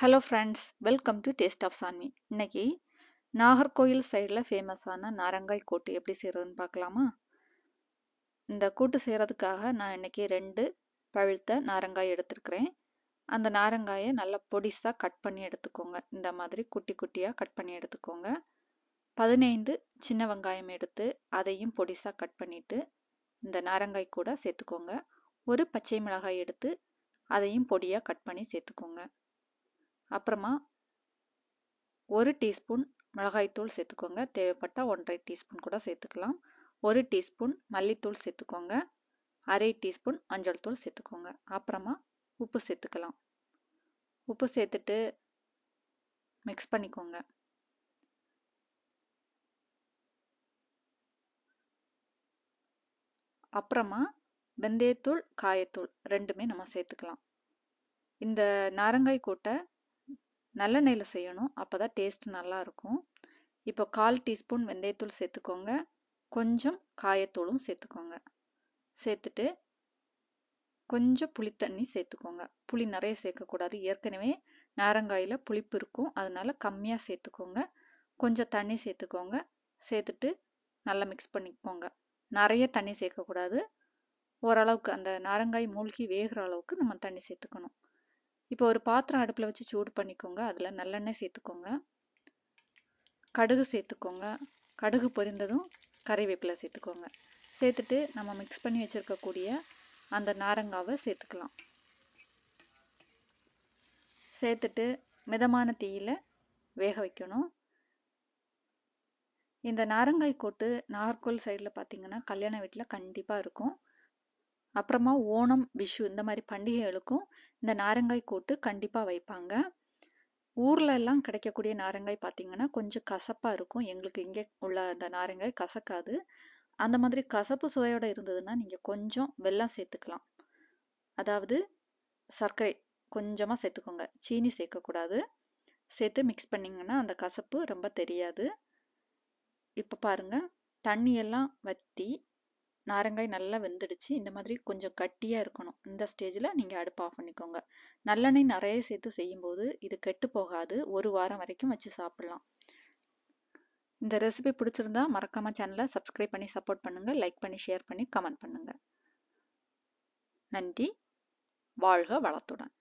hello friends welcome to taste of Sanmi இன்றைக்கி நாகர்கோயில் சைடில் ஃபேமஸான நாரங்காய் கூட்டு எப்படி செய்கிறதுன்னு பார்க்கலாமா இந்த கூட்டு செய்கிறதுக்காக நான் இன்றைக்கி ரெண்டு பழுத்த நாரங்காய் எடுத்துருக்குறேன் அந்த நாரங்காயை நல்லா பொடிசாக கட் பண்ணி எடுத்துக்கோங்க இந்த மாதிரி குட்டி குட்டியாக கட் பண்ணி எடுத்துக்கோங்க பதினைந்து சின்ன வெங்காயம் எடுத்து அதையும் பொடிசாக கட் பண்ணிவிட்டு இந்த நாரங்காய் கூட சேர்த்துக்கோங்க ஒரு பச்சை மிளகாய் எடுத்து அதையும் பொடியாக கட் பண்ணி சேர்த்துக்கோங்க அப்புறமா ஒரு டீஸ்பூன் மிளகாய்த்தூள் சேர்த்துக்கோங்க தேவைப்பட்டால் ஒன்றரை டீஸ்பூன் கூட சேர்த்துக்கலாம் ஒரு டீஸ்பூன் மல்லித்தூள் சேர்த்துக்கோங்க அரை டீஸ்பூன் மஞ்சள் தூள் சேர்த்துக்கோங்க அப்புறமா உப்பு சேர்த்துக்கலாம் உப்பு சேர்த்துட்டு மிக்ஸ் பண்ணிக்கோங்க அப்புறமா வெந்தயத்தூள் காயத்தூள் ரெண்டுமே நம்ம சேர்த்துக்கலாம் இந்த நாரங்காய் கூட்டை நல்லெண்ணெயில் செய்யணும் அப்போ தான் டேஸ்ட் நல்லாயிருக்கும் இப்போ கால் டீஸ்பூன் வெந்தயத்தூள் சேர்த்துக்கோங்க கொஞ்சம் காயத்தூளும் சேர்த்துக்கோங்க சேர்த்துட்டு கொஞ்சம் புளித்தண்ணி சேர்த்துக்கோங்க புளி நிறைய சேர்க்கக்கூடாது ஏற்கனவே நாரங்காயில் புளிப்பு இருக்கும் அதனால் கம்மியாக சேர்த்துக்கோங்க கொஞ்சம் தண்ணி சேர்த்துக்கோங்க சேர்த்துட்டு நல்லா மிக்ஸ் பண்ணிக்கோங்க நிறைய தண்ணி சேர்க்கக்கூடாது ஓரளவுக்கு அந்த நாரங்காய் மூழ்கி வேகிற அளவுக்கு நம்ம தண்ணி சேர்த்துக்கணும் இப்போ ஒரு பாத்திரம் அடுப்பில் வச்சு சூடு பண்ணிக்கோங்க அதில் நல்லெண்ணெய் சேர்த்துக்கோங்க கடுகு சேர்த்துக்கோங்க கடுகு பொரிந்ததும் கறிவேப்பிலை சேர்த்துக்கோங்க சேர்த்துட்டு நம்ம மிக்ஸ் பண்ணி வச்சுருக்கக்கூடிய அந்த நாரங்காவை சேர்த்துக்கலாம் சேர்த்துட்டு மிதமான தீயில் வேக வைக்கணும் இந்த நாரங்காய் கோட்டு நார்கோல் சைடில் பார்த்தீங்கன்னா கல்யாண வீட்டில் கண்டிப்பாக இருக்கும் அப்புறமா ஓணம் விஷு இந்த மாதிரி பண்டிகைகளுக்கும் இந்த நாரங்காய் கூட்டு கண்டிப்பாக வைப்பாங்க ஊரில் எல்லாம் கிடைக்கக்கூடிய நாரங்காய் பார்த்திங்கன்னா கொஞ்சம் கசப்பாக இருக்கும் எங்களுக்கு இங்கே உள்ள அந்த நாரங்காய் கசக்காது அந்த மாதிரி கசப்பு சுவையோடு இருந்ததுன்னா நீங்கள் கொஞ்சம் வெள்ளம் சேர்த்துக்கலாம் அதாவது சர்க்கரை கொஞ்சமாக சேர்த்துக்கோங்க சீனி சேர்க்கக்கூடாது சேர்த்து மிக்ஸ் பண்ணிங்கன்னா அந்த கசப்பு ரொம்ப தெரியாது இப்போ பாருங்கள் தண்ணியெல்லாம் வற்றி நாரங்காய் நல்லா வெந்துடுச்சு இந்த மாதிரி கொஞ்சம் கட்டியாக இருக்கணும் இந்த ஸ்டேஜில் நீங்கள் அடுப்பு ஆஃப் பண்ணிக்கோங்க நல்லெண்ணெய் நிறைய சேர்த்து செய்யும்போது இது கெட்டு போகாது ஒரு வாரம் வரைக்கும் வச்சு சாப்பிட்லாம் இந்த ரெசிபி பிடிச்சிருந்தா மறக்காமல் சேனலை சப்ஸ்கிரைப் பண்ணி சப்போர்ட் பண்ணுங்கள் லைக் பண்ணி ஷேர் பண்ணி கமெண்ட் பண்ணுங்கள் நன்றி வாழ்க வளத்துடன்